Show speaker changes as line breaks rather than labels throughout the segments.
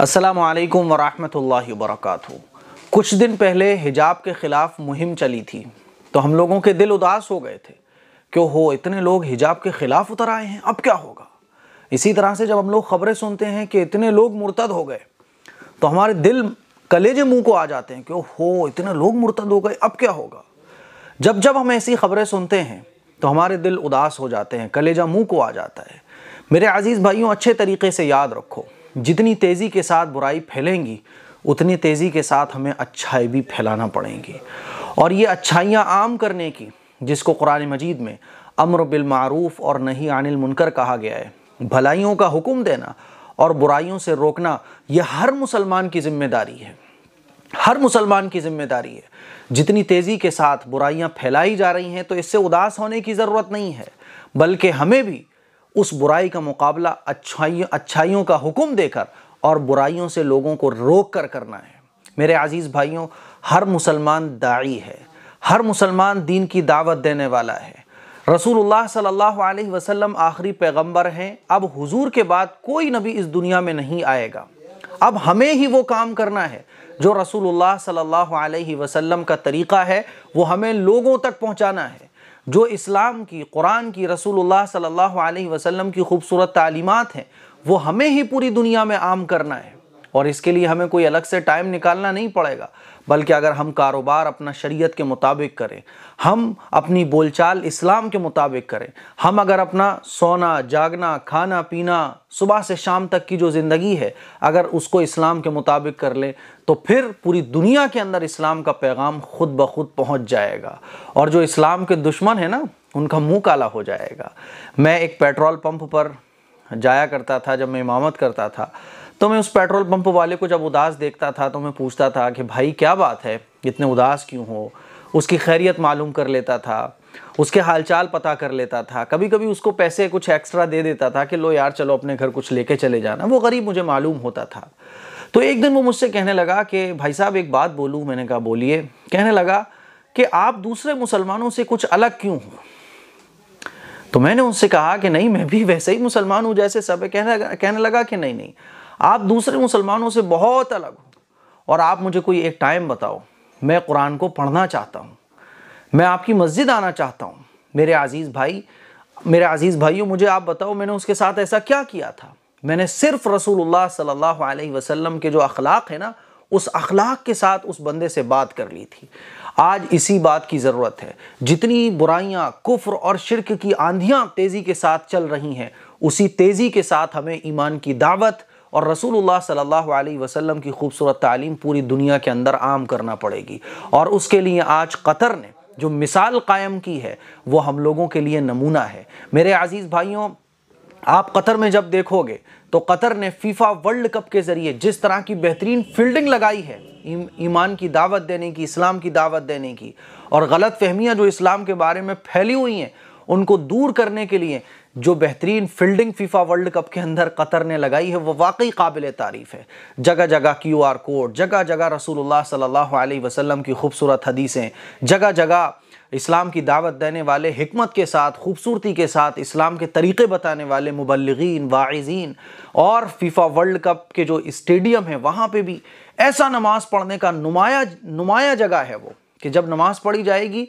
असलकम वरहमल वर्क कुछ दिन पहले हिजाब के ख़िलाफ़ मुहिम चली थी तो हम लोगों के दिल उदास हो गए थे कि हो इतने लोग हिजाब के ख़िलाफ़ उतर आए हैं अब क्या होगा इसी तरह से जब हम लोग ख़बरें सुनते हैं कि इतने लोग मुर्तद हो गए तो हमारे दिल कलेजे मुंह को आ जाते हैं क्यों हो इतने लोग मुर्तद हो गए अब क्या होगा जब जब हम ऐसी ख़बरें सुनते हैं तो हमारे दिल उदास हो जाते हैं कलेजा मुंह को आ जाता है मेरे अज़ीज़ भाइयों अच्छे तरीके से याद रखो जितनी तेज़ी के साथ बुराई फैलेंगी उतनी तेज़ी के साथ हमें अच्छाई भी फैलाना पड़ेंगी और ये अच्छाइयाँ आम करने की जिसको कुरान मजीद में अमर बिलमूफ़ और नहीं अनिल मुनकर कहा गया है भलाइयों का हुक्म देना और बुराइयों से रोकना यह हर मुसलमान की जिम्मेदारी है हर मुसलमान की जिम्मेदारी है जितनी तेज़ी के साथ बुराइयां फैलाई जा रही हैं तो इससे उदास होने की ज़रूरत नहीं है बल्कि हमें भी उस बुराई का मुकाबला अच्छाइयों अच्छाइयों का हुक्म देकर और बुराइयों से लोगों को रोक कर करना है मेरे अज़ीज़ भाइयों हर मुसलमान दाई है हर मुसलमान दीन की दावत देने वाला है रसूलुल्लाह सल्लल्लाहु अलैहि वसल्लम आखिरी पैगंबर हैं अब हुजूर के बाद कोई नबी इस दुनिया में नहीं आएगा अब हमें ही वो काम करना है जो रसूलुल्लाह सल्लल्लाहु अलैहि वसल्लम का तरीक़ा है वो हमें लोगों तक पहुंचाना है जो इस्लाम की कुरान की रसूलुल्लाह सल्लल्लाहु अलैहि वसल्लम की खूबसूरत तालीमत हैं वो हमें ही पूरी दुनिया में आम करना है और इसके लिए हमें कोई अलग से टाइम निकालना नहीं पड़ेगा बल्कि अगर हम कारोबार अपना शरीयत के मुताबिक करें हम अपनी बोलचाल इस्लाम के मुताबिक करें हम अगर अपना सोना जागना खाना पीना सुबह से शाम तक की जो ज़िंदगी है अगर उसको इस्लाम के मुताबिक कर लें तो फिर पूरी दुनिया के अंदर इस्लाम का पैगाम खुद ब खुद पहुँच जाएगा और जो इस्लाम के दुश्मन है ना उनका मुँह काला हो जाएगा मैं एक पेट्रोल पंप पर जाया करता था जब मैं इमामत करता था तो मैं उस पेट्रोल पंप वाले को जब उदास देखता था तो मैं पूछता था कि भाई क्या बात है इतने उदास क्यों हो उसकी खैरियत मालूम कर लेता था उसके हालचाल पता कर लेता था कभी कभी उसको पैसे कुछ एक्स्ट्रा दे देता था कि लो यार चलो अपने घर कुछ लेके चले जाना वो गरीब मुझे मालूम होता था तो एक दिन वो मुझसे कहने लगा कि भाई साहब एक बात बोलूँ मैंने कहा बोलिए कहने लगा कि आप दूसरे मुसलमानों से कुछ अलग क्यों हो तो मैंने उनसे कहा कि नहीं मैं भी वैसे ही मुसलमान हूँ जैसे सब कहने लगा कहने लगा कि नहीं नहीं आप दूसरे मुसलमानों से बहुत अलग हो और आप मुझे कोई एक टाइम बताओ मैं कुरान को पढ़ना चाहता हूँ मैं आपकी मस्जिद आना चाहता हूँ मेरे अज़ीज़ भाई मेरे अज़ीज़ भाइयों मुझे आप बताओ मैंने उसके साथ ऐसा क्या किया था मैंने सिर्फ रसूलुल्लाह सल्लल्लाहु अलैहि वसल्लम के जो अखलाक है ना उस अखलाक के साथ उस बंदे से बात कर ली थी आज इसी बात की ज़रूरत है जितनी बुराइयाँ कुफ्र और शिरक की आंधियाँ तेज़ी के साथ चल रही हैं उसी तेज़ी के साथ हमें ईमान की दावत और रसूलुल्लाह सल्लल्लाहु अलैहि वसल्लम की खूबसूरत तालीम पूरी दुनिया के अंदर आम करना पड़ेगी और उसके लिए आज कतर ने जो मिसाल कायम की है वो हम लोगों के लिए नमूना है मेरे अज़ीज़ भाइयों आप कतर में जब देखोगे तो कतर ने फीफा वर्ल्ड कप के ज़रिए जिस तरह की बेहतरीन फील्डिंग लगाई है ईमान की दावत देने की इस्लाम की दावत देने की और गलत फहमियाँ जो इस्लाम के बारे में फैली हुई हैं उनको दूर करने के लिए जो बेहतरीन फील्डिंग फीफा वर्ल्ड कप के अंदर कतर ने लगाई है वो वाकई काबिल तारीफ़ है जगह जगह क्यू आर कोड जगह जगह रसूलुल्लाह सल्लल्लाहु अलैहि वसल्लम की खूबसूरत हदीसें जगह जगह इस्लाम की दावत देने वाले हमत के साथ खूबसूरती के साथ इस्लाम के तरीक़े बताने वाले मुबलगिन वाइजीन और फीफा वर्ल्ड कप के जो स्टेडियम है वहाँ पर भी ऐसा नमाज़ पढ़ने का नुमाया नुमाया जगह है वो कि जब नमाज़ पढ़ी जाएगी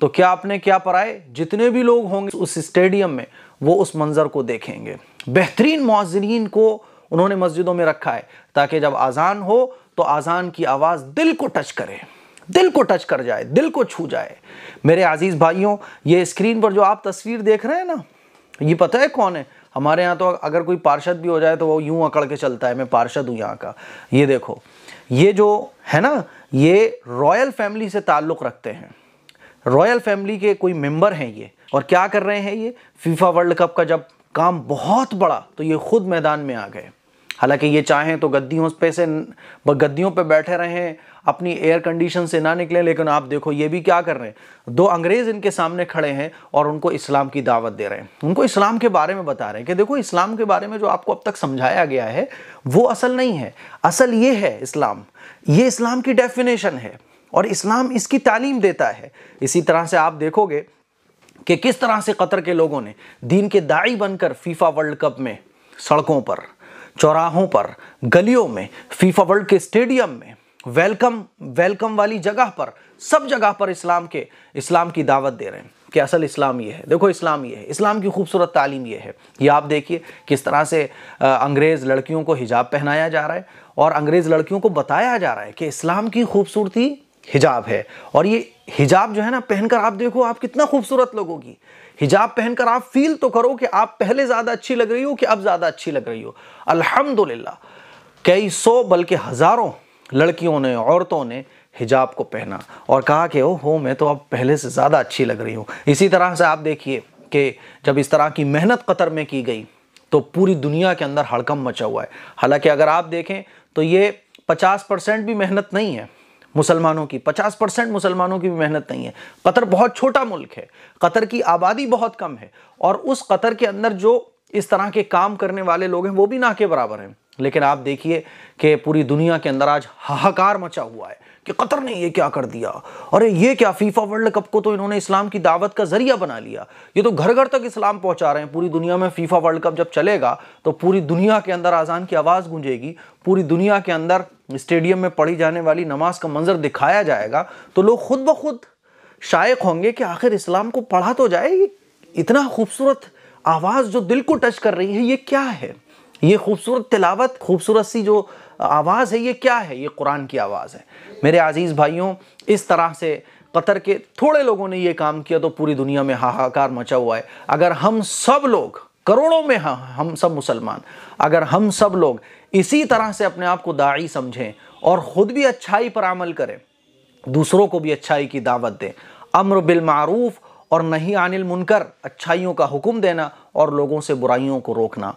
तो क्या आपने क्या पढ़ाए जितने भी लोग होंगे उस स्टेडियम में वो उस मंज़र को देखेंगे बेहतरीन मौजरीन को उन्होंने मस्जिदों में रखा है ताकि जब आज़ान हो तो आज़ान की आवाज़ दिल को टच करे दिल को टच कर जाए दिल को छू जाए मेरे अज़ीज़ भाइयों ये स्क्रीन पर जो आप तस्वीर देख रहे हैं ना ये पता है कौन है हमारे यहाँ तो अगर कोई पार्षद भी हो जाए तो वो यूँ अकड़ के चलता है मैं पार्षद हूँ यहाँ का ये देखो ये जो है ना ये रॉयल फैमिली से ताल्लुक़ रखते हैं रॉयल फैमिली के कोई मेंबर हैं ये और क्या कर रहे हैं ये फीफा वर्ल्ड कप का जब काम बहुत बड़ा तो ये खुद मैदान में आ गए हालांकि ये चाहें तो गद्दियों पे से गद्दियों पे बैठे रहें अपनी एयर कंडीशन से ना निकलें लेकिन आप देखो ये भी क्या कर रहे हैं दो अंग्रेज़ इनके सामने खड़े हैं और उनको इस्लाम की दावत दे रहे हैं उनको इस्लाम के बारे में बता रहे हैं कि देखो इस्लाम के बारे में जो आपको अब तक समझाया गया है वो असल नहीं है असल ये है इस्लाम ये इस्लाम की डेफिनेशन है और इस्लाम इसकी तालीम देता है इसी तरह से आप देखोगे कि किस तरह से कतर के लोगों ने दीन के दाई बनकर फीफा वर्ल्ड कप में सड़कों पर चौराहों पर गलियों में फीफा वर्ल्ड के स्टेडियम में वेलकम वेलकम वाली जगह पर सब जगह पर इस्लाम के इस्लाम की दावत दे रहे हैं कि असल इस्लाम ये है देखो इस्लाम ये है इस्लाम की खूबसूरत तालीम ये है ये आप देखिए किस तरह से अंग्रेज़ लड़कियों को हिजाब पहनाया जा रहा है और अंग्रेज़ लड़कियों को बताया जा रहा है कि इस्लाम की खूबसूरती हिजाब है और ये हिजाब जो है ना पहनकर आप देखो आप कितना खूबसूरत लगोगी हिजाब पहनकर आप फील तो करो कि आप पहले ज़्यादा अच्छी लग रही हो कि अब ज़्यादा अच्छी लग रही हो अल्हम्दुलिल्लाह कई सौ बल्कि हज़ारों लड़कियों ने औरतों ने हिजाब को पहना और कहा कि ओ हो मैं तो अब पहले से ज़्यादा अच्छी लग रही हूँ इसी तरह से आप देखिए कि जब इस तरह की मेहनत कतर में की गई तो पूरी दुनिया के अंदर हड़कम मचा हुआ है हालांकि अगर आप देखें तो ये पचास परसेंट भी मेहनत नहीं है मुसलमानों की 50 परसेंट मुसलमानों की भी मेहनत नहीं है कतर बहुत छोटा मुल्क है कतर की आबादी बहुत कम है और उस कतर के अंदर जो इस तरह के काम करने वाले लोग हैं वो भी ना के बराबर हैं लेकिन आप देखिए कि पूरी दुनिया के अंदर आज हाहाकार मचा हुआ है कि कतर ने ये क्या कर दिया अरे ये क्या फीफा वर्ल्ड कप को तो इन्होंने इस्लाम की दावत का जरिया बना लिया ये तो घर घर तक इस्लाम पहुंचा रहे हैं पूरी दुनिया में फीफा वर्ल्ड कप जब चलेगा तो पूरी दुनिया के अंदर आज़ान की आवाज़ गूंजेगी पूरी दुनिया के अंदर स्टेडियम में पढ़ी जाने वाली नमाज का मंजर दिखाया जाएगा तो लोग खुद ब खुद शायक होंगे कि आखिर इस्लाम को पढ़ा तो जाए इतना खूबसूरत आवाज़ जो दिल को टच कर रही है ये क्या है ये खूबसूरत तिलावत खूबसूरत सी जो आवाज़ है ये क्या है ये कुरान की आवाज़ है मेरे अज़ीज़ भाइयों इस तरह से कतर के थोड़े लोगों ने ये काम किया तो पूरी दुनिया में हाहाकार मचा हुआ है अगर हम सब लोग करोड़ों में हाँ हम सब मुसलमान अगर हम सब लोग इसी तरह से अपने आप को दाई समझें और ख़ुद भी अच्छाई पर अमल करें दूसरों को भी अच्छाई की दावत दें अम्र बिलमूफ और नहीं अनिल मुनकर अच्छाइयों का हुक्म देना और लोगों से बुराइयों को रोकना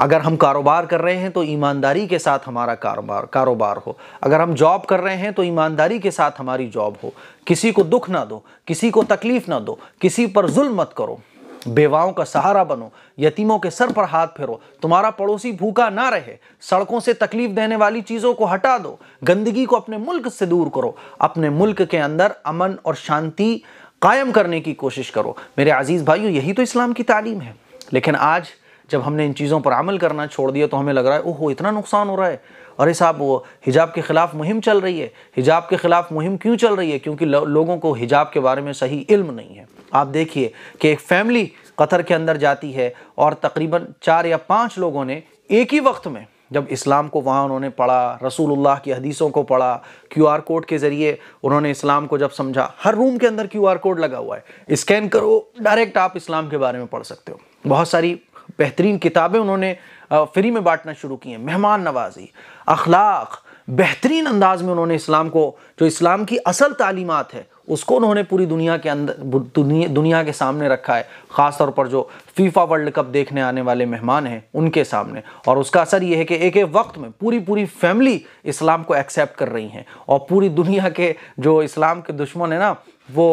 अगर हम कारोबार कर रहे हैं तो ईमानदारी के साथ हमारा कारोबार कारोबार हो अगर हम जॉब कर रहे हैं तो ईमानदारी के साथ हमारी जॉब हो किसी को दुख ना दो किसी को तकलीफ़ ना दो किसी पर जुल्म मत करो बेवाओं का सहारा बनो यतीमों के सर पर हाथ फेरो तुम्हारा पड़ोसी भूखा ना रहे सड़कों से तकलीफ देने वाली चीज़ों को हटा दो गंदगी को अपने मुल्क से दूर करो अपने मुल्क के अंदर अमन और शांति कायम करने की कोशिश करो मेरे अजीज़ भाइयों यही तो इस्लाम की तालीम है लेकिन आज जब हमने इन चीज़ों पर अमल करना छोड़ दिया तो हमें लग रहा है ओहो इतना नुकसान हो रहा है अरे साहब वो हिजाब के ख़िलाफ़ मुहिम चल रही है हिजाब के ख़िलाफ़ मुहिम क्यों चल रही है क्योंकि लोगों को हिजाब के बारे में सही इल्म नहीं है आप देखिए कि एक फैमिली कतर के अंदर जाती है और तकरीबन चार या पाँच लोगों ने एक ही वक्त में जब इस्लाम को वहाँ उन्होंने पढ़ा रसूलुल्लाह की हदीसों को पढ़ा क्यूआर कोड के ज़रिए उन्होंने इस्लाम को जब समझा हर रूम के अंदर क्यूआर कोड लगा हुआ है स्कैन करो डायरेक्ट आप इस्लाम के बारे में पढ़ सकते हो बहुत सारी बेहतरीन किताबें उन्होंने फ्री में बांटना शुरू की हैं मेहमान नवाजी अखलाक बेहतरीन अंदाज में उन्होंने इस्लाम को जो इस्लाम की असल तालीमत है उसको उन्होंने पूरी दुनिया के अंदर दुनिया के सामने रखा है ख़ासतौर पर जो फीफा वर्ल्ड कप देखने आने वाले मेहमान हैं उनके सामने और उसका असर यह है कि एक एक वक्त में पूरी पूरी फैमिली इस्लाम को एक्सेप्ट कर रही हैं और पूरी दुनिया के जो इस्लाम के दुश्मन है ना वो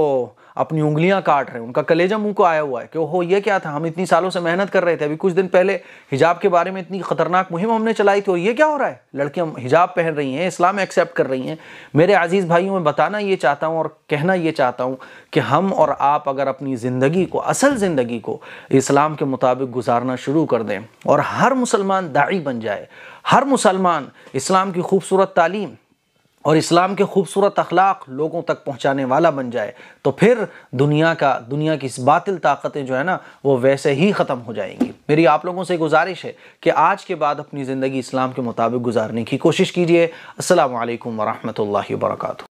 अपनी उंगलियां काट रहे हैं उनका कलेजा मुंह को आया हुआ है कि ओहो ये क्या था हम इतनी सालों से मेहनत कर रहे थे अभी कुछ दिन पहले हिजाब के बारे में इतनी खतरनाक मुहिम हमने चलाई थी और ये क्या हो रहा है लड़कियां हिजाब पहन रही हैं इस्लाम एक्सेप्ट कर रही हैं मेरे अजीज़ भाइयों में बताना ये चाहता हूँ और कहना ये चाहता हूँ कि हम और आप अगर अपनी ज़िंदगी को असल ज़िंदगी को इस इस्लाम के मुताबिक गुजारना शुरू कर दें और हर मुसलमान दाई बन जाए हर मुसलमान इस्लाम की खूबसूरत तालीम और इस्लाम के खूबसूरत अखलाक लोगों तक पहुंचाने वाला बन जाए तो फिर दुनिया का दुनिया की इस बातिल ताकतें जो है ना वो वैसे ही ख़त्म हो जाएंगी मेरी आप लोगों से गुजारिश है कि आज के बाद अपनी ज़िंदगी इस्लाम के मुताबिक गुजारने की कोशिश कीजिए असल वरहमल वर्का